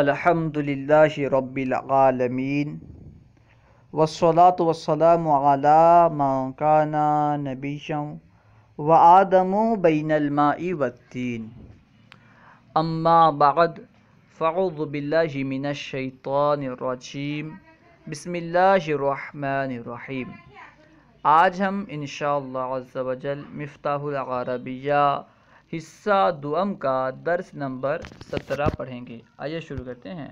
الحمد للہ رب العالمین والصلاة والسلام وسلم من كان نبیشم و آدم و بین الماء ودین اماں بعد فخر بلّہ من شیطان الرجیم بسم اللہ الرحمن الرحیم آج ہم عز و جل مفتاح العربیہ حصہ دعم کا درس نمبر سترہ پڑھیں گے آئیے شروع کرتے ہیں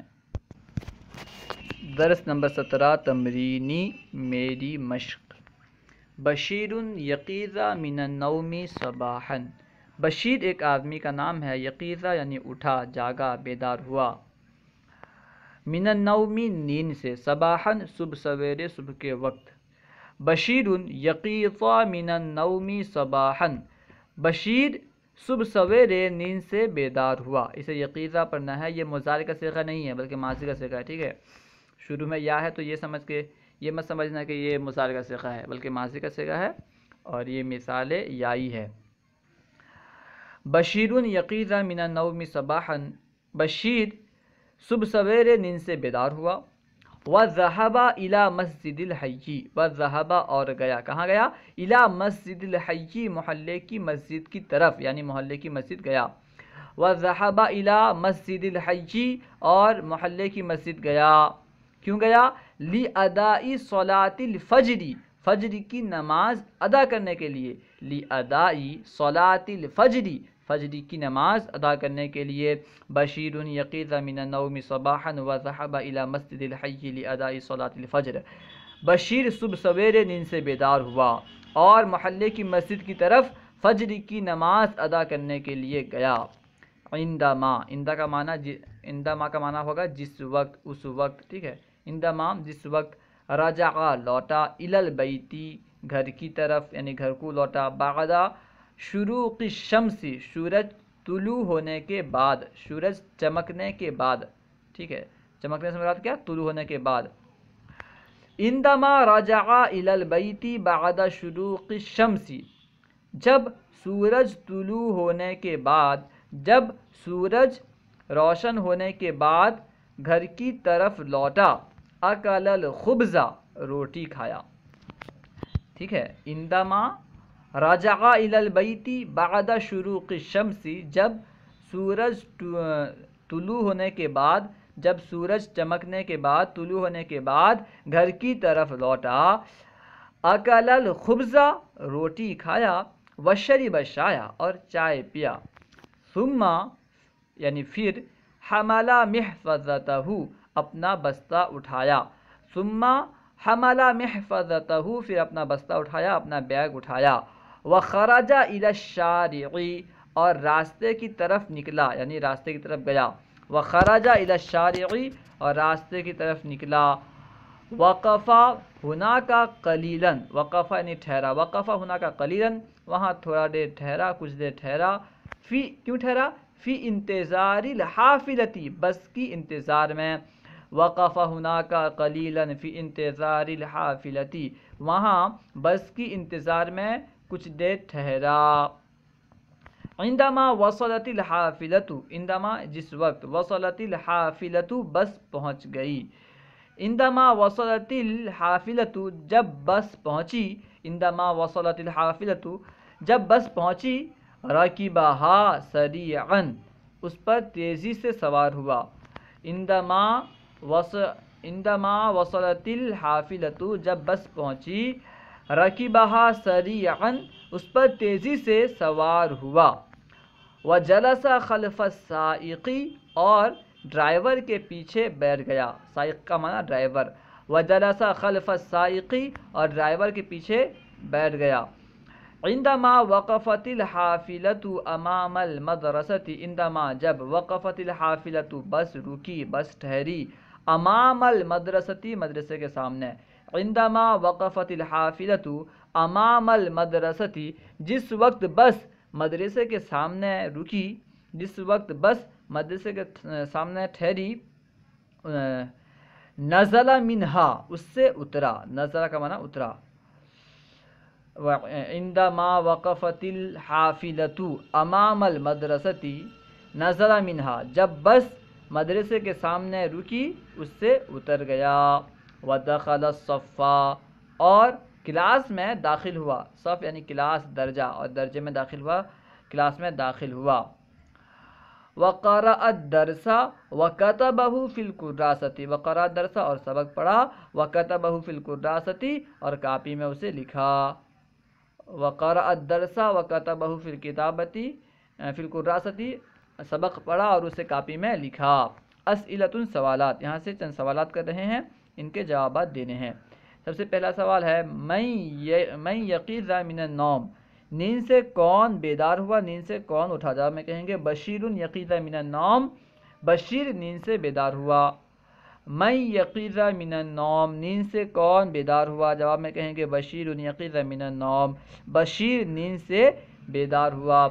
درس نمبر سترہ تمرینی میری مشق بشیر یقیزہ من النوم صباحن بشیر ایک آدمی کا نام ہے یقیزہ یعنی اٹھا جاگا بیدار ہوا من النومی نیند سے صباحن صبح سویرے صبح کے وقت بشیر یقیفہ النومی صباحن بشیر صبح سویرے نیند سے بیدار ہوا اسے یقیزہ پڑھنا ہے یہ مزار کا سیغہ نہیں ہے بلکہ ماضی کا سیغہ ہے ٹھیک ہے شروع میں یا ہے تو یہ سمجھ کے یہ مت سمجھنا کہ یہ مزار کا سیغہ ہے بلکہ ماضی کا سیغہ ہے اور یہ مثال یائی ہے بشیرن یقیزہ من النوم صباحا بشیر صبح سویرے نیند سے بیدار ہوا و إِلَى الا مسجد وَذَهَبَ و ذہبہ اور گیا کہاں گیا الا مسجد محلے کی مسجد کی طرف یعنی محلے کی مسجد گیا و إِلَى الا مسجد الحجی اور محلے کی مسجد گیا کیوں گیا لی ادائی الْفَجْرِ الفجری کی نماز ادا کرنے کے لیے لی ادائی الْفَجْرِ الفجری فجری کی نماز ادا کرنے کے لیے بشیرن من النوم صباحا صبح الضحبہ الا مسجد الحی ادائی صلاۃ الفجر بشیر صبح سویرے نیند سے بیدار ہوا اور محلے کی مسجد کی طرف فجری کی نماز ادا کرنے کے لیے گیا اندما اندا کا معنیٰ اندہ جی، ماں کا معنی ہوگا جس وقت اس وقت ٹھیک ہے اندام جس وقت راجا لوٹا البیتی گھر کی طرف یعنی گھر کو لوٹا باغدہ شروع کی شمسی سورج طلوع ہونے کے بعد سورج چمکنے کے بعد ٹھیک ہے چمکنے سے مراد کیا طلوع ہونے کے بعد اندما راجاغ البیتی بعد شروع کی شمسی جب سورج طلوع ہونے کے بعد جب سورج روشن ہونے کے بعد گھر کی طرف لوٹا اکل الخبزہ روٹی کھایا ٹھیک ہے اندما راجا اللبیتی باغہ شروع کی شمسی جب سورج طلوع ہونے کے بعد جب سورج چمکنے کے بعد طلوع ہونے کے بعد گھر کی طرف لوٹا اکل الخبزہ روٹی کھایا وشری شایا اور چائے پیا ثم یعنی پھر حملہ مح اپنا بستہ اٹھایا ثم حملہ مح پھر اپنا بستہ اٹھایا اپنا بیگ اٹھایا و خراجہ ادارعی اور راستے کی طرف نکلا یعنی راستے کی طرف گیا و خراجہ ادا اور راستے کی طرف نکلا وقفہ ہونا کا قلیلاً وقفہ یعنی ٹھہرا وقفہ ہونا کا قلیلاً وہاں تھوڑا دیر ٹھہرا کچھ دیر ٹھہرا فی کیوں ٹھہرا فی انتظار الحافلتی بس کی انتظار میں وقف ہونا کا قلیلاً فی انتظار الحافلتی وہاں بس کی انتظار میں کچھ دیر ٹھہرا اندما وصلت الحافلت عندما جس وقت وصلت الحافلت بس پہنچ گئی اندما وصلت الحافلت جب بس پہنچی اندما وصلت الحافلت جب بس پہنچی را کی بہا اس پر تیزی سے سوار ہوا اندما وصلت اندماں وصلت الحافلت جب بس پہنچی رکی بہا اس پر تیزی سے سوار ہوا و جلسہ خلف سائقی اور ڈرائیور کے پیچھے بیٹھ گیا سائق کا معنی ڈرائیور و جلاسہ خلف سائقی اور ڈرائیور کے پیچھے بیٹھ گیا عندما وقفت الحافلت امام المدرست عندما جب وقفت الحافلت بس رکی بس ٹھہری امام المدرستی مدرسے کے سامنے عندما وقفت الحافلت امام المدرستی جس وقت بس مدرسے کے سامنے رکی جس وقت بس مدرسے کے سامنے ٹھہری نزلہ منہا اس سے اترا نزلہ کا معنی اترا عندما وقفت الحافلت امام المدرستی نزلہ منہا جب بس مدرسے کے سامنے رکی اس سے اتر گیا و دخل صفا اور کلاس میں داخل ہوا صف یعنی کلاس درجہ اور درجے میں داخل ہوا کلاس میں داخل ہوا وَقَرَأَ الدَّرْسَ وَكَتَبَهُ فِي فلکر وَقَرَأَ الدَّرْسَ اور سبق پڑھا وَكَتَبَهُ بہو فلکراستی اور کاپی میں اسے لکھا وَقَرَأَ الدَّرْسَ وَكَتَبَهُ بہو الْكِتَابَتِ فِي القراستی سبق پڑھا اور اسے کاپی میں لکھا اسئلت سوالات یہاں سے چند سوالات کر رہے ہیں ان کے جوابات دینے ہیں سب سے پہلا سوال ہے میں یقیر من النوم نیند سے کون بیدار ہوا نیند سے کون اٹھا جا میں کہیں گے بشیر القیر من النوم بشیر نیند سے بیدار ہوا میں یقیر من النوم نیند سے کون بیدار ہوا جواب میں کہیں گے بشیر القیر من النوم بشیر نیند سے بیدار ہوا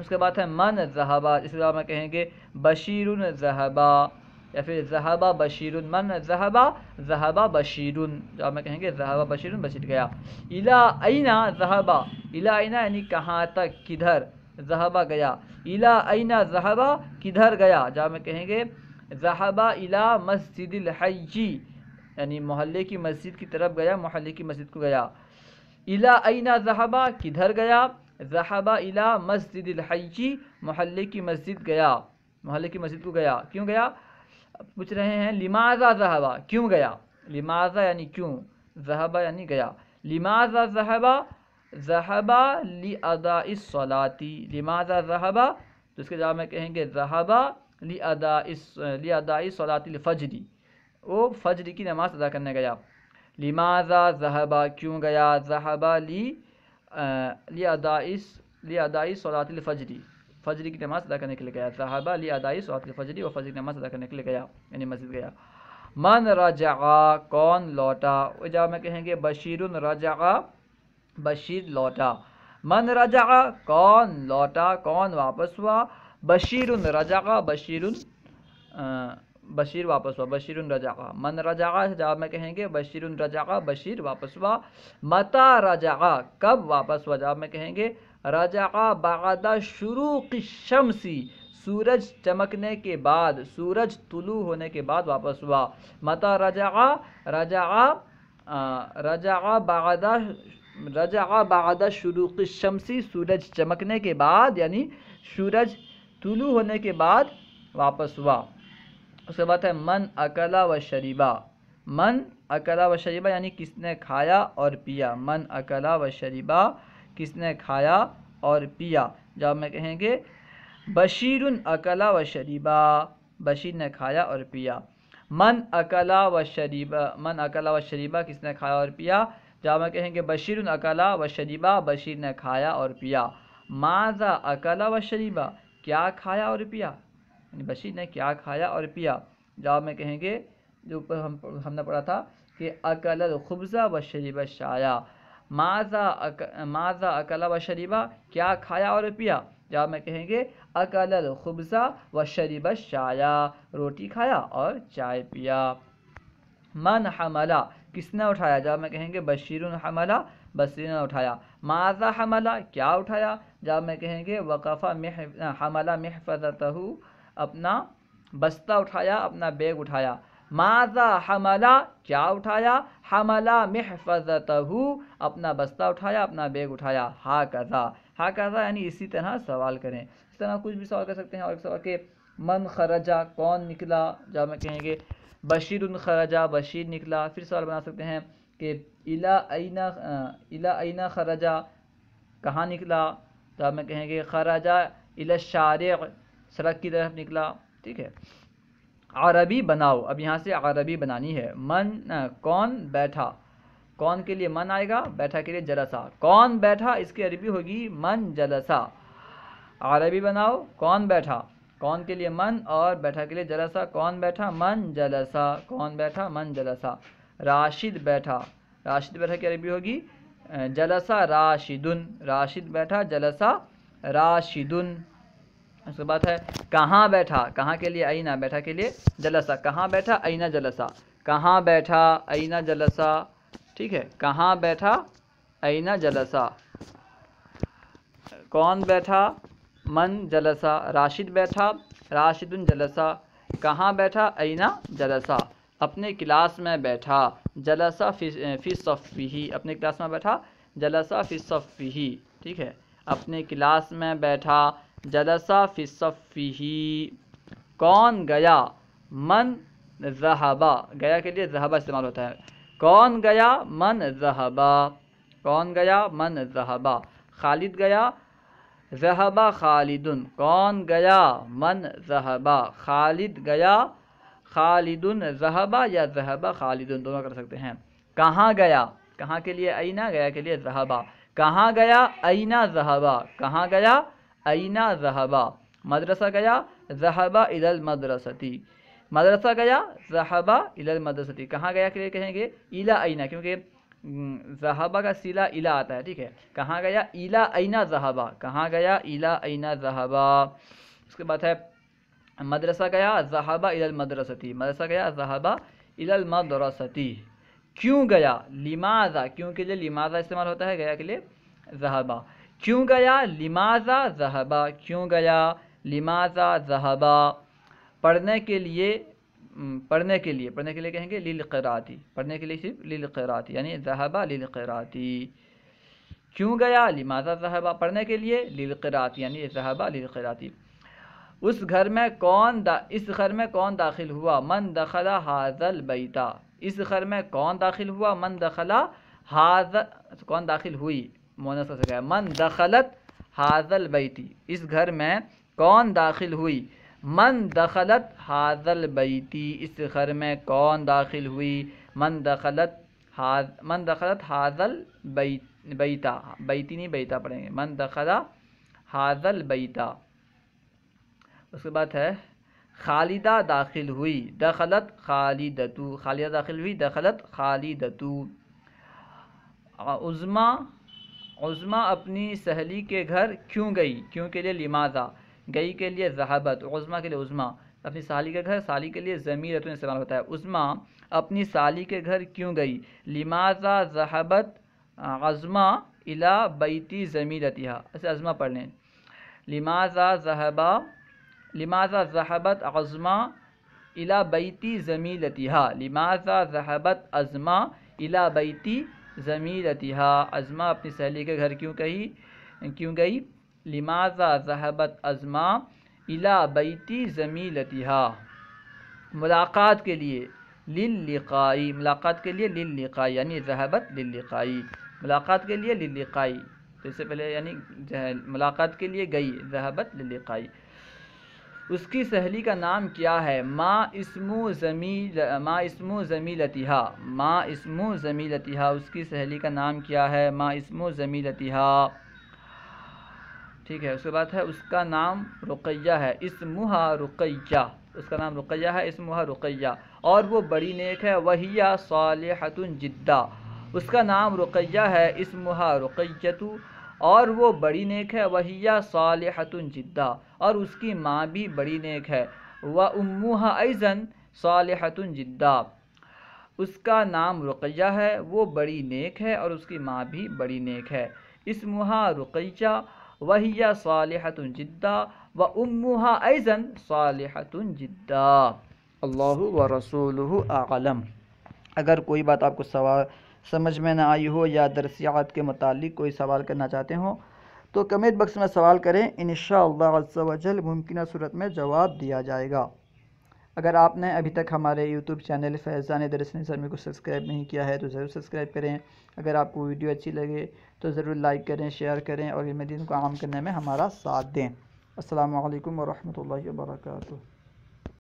اس کے بعد ہے من منظبہ اس کے جواب میں کہیں گے بشیر الظہبا یا پھر ذہبہ بشیر من ذہبہ بشیر بشیرون میں کہیں گے ذہبہ بشیر بشیر گیا الاعین ذہبہ اینا یعنی کہاں تک کدھر ذہبہ گیا اینا ذہبہ کدھر گیا جام میں کہیں گے ذہبہ الا مسجد الحجی یعنی محلے کی مسجد کی طرف گیا محلے کی مسجد کو گیا اینا ذہبہ کدھر گیا ذہبہ الا مسجد الحجی محلے کی مسجد گیا محلے کی مسجد کو گیا کیوں گیا پوچھ رہے ہیں لماذا ذہبا کیوں گیا لماذا یعنی کیوں ذہبا یعنی گیا لماذا ذہبا ذہبا لی ادا اسلاتی لماذا ذہبا تو اس کے جواب میں کہیں گے ذہبا لی لی ادا ادائی صلافجی وہ فجری کی نماز ادا کرنے گیا لماذا ذہبا کیوں گیا ذہبا لی ادا لی ادائی صولا الفجری فجری کی نماز ادا کرنے کے لیے گیا صحابہ ادائی کے فجری و کی نماز ادا کرنے کے لیے گیا یعنی مسجد گیا من رضا کون لوٹا جاب میں کہیں گے بشیر رضا بشیر لوٹا من رجا کون لوٹا کون واپس ہوا بشیر الرجا بشیر بشیر واپس ہوا بشیر الرجا من رجاغ جواب میں کہیں گے بشیر الرجا بشیر واپس ہوا متا رجا کب واپس ہوا جواب میں کہیں گے رجع بعد شروق شروع شمسی سورج چمکنے کے بعد سورج طلوع ہونے کے بعد واپس ہوا متا رجع رجع رجع بعد رجع بعد شروق الشمسی شروع شمسی سورج چمکنے کے بعد یعنی سورج طلوع ہونے کے بعد واپس ہوا اس کے بعد ہے من اکلا و شریبہ من اکلا و شریبہ یعنی کس نے کھایا اور پیا من اکلا و شریبہ کس نے کھایا اور پیا جب میں کہیں گے بشیر اکلا و شریبہ بشیر نے کھایا اور پیا من اکلا و شریبہ من اکلا و شریبہ کس نے کھایا اور پیا جب میں کہیں گے بشیر اکلا و شریبہ بشیر نے کھایا اور پیا ماضا اکلا و شریبہ کیا کھایا اور پیا یعنی بشیر نے کیا کھایا اور پیا جواب میں کہیں گے جو ہم ہم نے پڑھا تھا کہ اکلا خبزہ و شریبہ شایا ماضا اک اکلا و شریبہ کیا کھایا اور پیا جواب میں کہیں گے اکل الخبز و شریب شایا روٹی کھایا اور چائے پیا من حملہ کس نے اٹھایا جب میں کہیں گے بشیر حملا بصیر نے اٹھایا ماضا حملہ کیا اٹھایا جواب میں کہیں گے وقفہ محملہ محفظ اپنا بستہ اٹھایا اپنا بیگ اٹھایا ماذا حملہ کیا اٹھایا حملہ محفت اپنا بستہ اٹھایا اپنا بیگ اٹھایا ہا ہاں ہا ہاکہ یعنی اسی طرح سوال کریں اس طرح کچھ بھی سوال کر سکتے ہیں اور ایک سوال کہ من خرجہ کون نکلا جب میں کہیں گے بشیر خرجہ بشیر نکلا پھر سوال بنا سکتے ہیں کہ الا عینہ خرجہ کہاں نکلا تو میں کہیں گے خراجہ شارع سڑک کی طرف نکلا ٹھیک ہے عربی بناؤ اب یہاں سے عربی بنانی ہے من کون بیٹھا کون کے لیے من آئے گا بیٹھا کے لیے جلسہ کون بیٹھا اس کی عربی ہوگی من جلسہ عربی بناؤ کون بیٹھا کون کے لیے من اور بیٹھا کے لیے جلسہ کون بیٹھا من جلسہ کون بیٹھا من جلسا راشد بیٹھا راشد بیٹھا کی عربی ہوگی جلسہ راشدن راشد بیٹھا جلسہ راشدن اس کے بعد ہے کہاں بیٹھا کہاں کے لیے آئنا بیٹھا کے لیے جلسہ کہاں بیٹھا آئینہ جلسہ کہاں بیٹھا آئینہ جلسہ ٹھیک ہے کہاں بیٹھا آئینہ جلسہ کون بیٹھا من جلسہ راشد بیٹھا راشد جلسہ کہاں بیٹھا اینہ جلسہ اپنے کلاس میں بیٹھا جلسہ فی صفی اپنے کلاس میں بیٹھا جلسہ فی سفی ٹھیک ہے اپنے کلاس میں بیٹھا جلسا صفی کون گیا من ذہبا گیا کے لیے ذہبہ استعمال ہوتا ہے کون گیا من ذہبا کون گیا من ذہبا خالد گیا ذہبہ خالدن کون گیا من ذہبا خالد گیا خالدن ذہبہ یا ذہبہ خالدن دونوں کر سکتے ہیں کہاں گیا کہاں کے لیے اینا گیا کے لیے ذہبہ کہاں گیا اینا ذہبہ کہاں گیا اینا ذہبا مدرسہ گیا زہبہ عید المدرستی مدرسہ گیا زہبہ ادل المدرستی کہاں گیا کے لیے کہیں گے الا اینا کیونکہ ذہبا کا سیلا الا آتا ہے ٹھیک ہے کہاں گیا الا اینہ ذہبا کہاں گیا الا اینا ذہبا اس کے بعد ہے مدرسہ گیا زہابہ عید المدرستی مدرسہ گیا زہابہ الل المدرستی کیوں گیا لمازہ کیوں کے لیے لمازہ استعمال ہوتا ہے گیا کے لیے ذہبا کیوں گیا لماذا ذہبا کیوں گیا لماذا ذہبا پڑھنے کے لیے پڑھنے کے لیے پڑھنے کے لیے کہیں گے للقراتی قراتی پڑھنے کے لیے صرف للقراتی قراتی یعنی ذہبا للقراتی قراتی کیوں گیا لماذا ذہبا پڑھنے کے لیے للقراتی قراتی یعنی ذہبا للقراتی قراتی اس گھر میں کون دا اس گھر میں کون داخل ہوا من دخلا حاضل بیتا اس گھر میں کون داخل ہوا من دخلا حاضل کون داخل ہوئی مونس ہے من دخلت حاضل بیتی اس گھر میں کون داخل ہوئی من دخلت حاضل بیتی اس گھر میں کون داخل ہوئی من دخلت من دخلت حاضل بیتا بیتی نہیں بیتا پڑھیں گے من دخلا حاضل بیتا اس کے بعد ہے خالدہ داخل ہوئی دخلت خالدتو خالدہ داخل ہوئی دخلت خالدتو عظمہ عظمہ اپنی سہیلی کے گھر کیوں گئی کیوں کے لیے لمازہ گئی کے لیے ذہبت عزمہ کے لیے عظمہ اپنی سہلی کے گھر سالی کے لیے ضمیلتون استعمال ہوتا ہے عظمہ اپنی سالی کے گھر کیوں گئی ذہبت عظماں الا بیتی اسے ایسے پڑھ لیں لمازہ ذہبہ لمازہ زہبت بیتی ایتی ضمیلتھہ لمازہ ذہبت ازما الا بیتی ضمیرتہا ازما اپنی سہیلی کے گھر کیوں کہی کیوں گئی لماذا ذہبت ازما ازما بیتی ضمیلتہ ملاقات کے لیے للقائی ملاقات کے لیے للقائی یعنی ذہبت للقائی ملاقات کے لیے للقائی تو اس سے پہلے یعنی ملاقات کے لیے گئی ذہبت للقائی اس کی سہیلی کا نام کیا ہے ما اسمو زمیل ما اسمو زمیلتہا ما اسمو زمیلتہا اس کی سہیلی کا نام کیا ہے ما اسمو زمیلتہا ٹھیک ہے اس کے بعد ہے اس کا نام رقیہ ہے اسمہا رقیہ اس کا نام رقیہ ہے اسمہا رقیہ اور وہ بڑی نیک ہے وہیہ صالحت جدہ اس کا نام رقیہ ہے اسمہا رقیتو اور وہ بڑی نیک ہے وہیا صالحت جدہ اور اس کی ماں بھی بڑی نیک ہے و اموہ ایزن صالحت جدہ اس کا نام رقیہ ہے وہ بڑی نیک ہے اور اس کی ماں بھی بڑی نیک ہے اسمہا رقیہ ویہ صالحت جدہ و اموہ ایزن صالحت جدہ اللہ و رسول اعلم اگر کوئی بات آپ کو سوال سمجھ میں نہ آئی ہو یا درسیات کے متعلق کوئی سوال کرنا چاہتے ہوں تو کمنٹ بکس میں سوال کریں انشاءاللہ عز و جل ممکنہ صورت میں جواب دیا جائے گا اگر آپ نے ابھی تک ہمارے یوٹیوب چینل فیضان درسن سرمی کو سبسکرائب نہیں کیا ہے تو ضرور سبسکرائب کریں اگر آپ کو ویڈیو اچھی لگے تو ضرور لائک کریں شیئر کریں اور علم دین کو عام کرنے میں ہمارا ساتھ دیں السلام علیکم ورحمۃ اللہ وبرکاتہ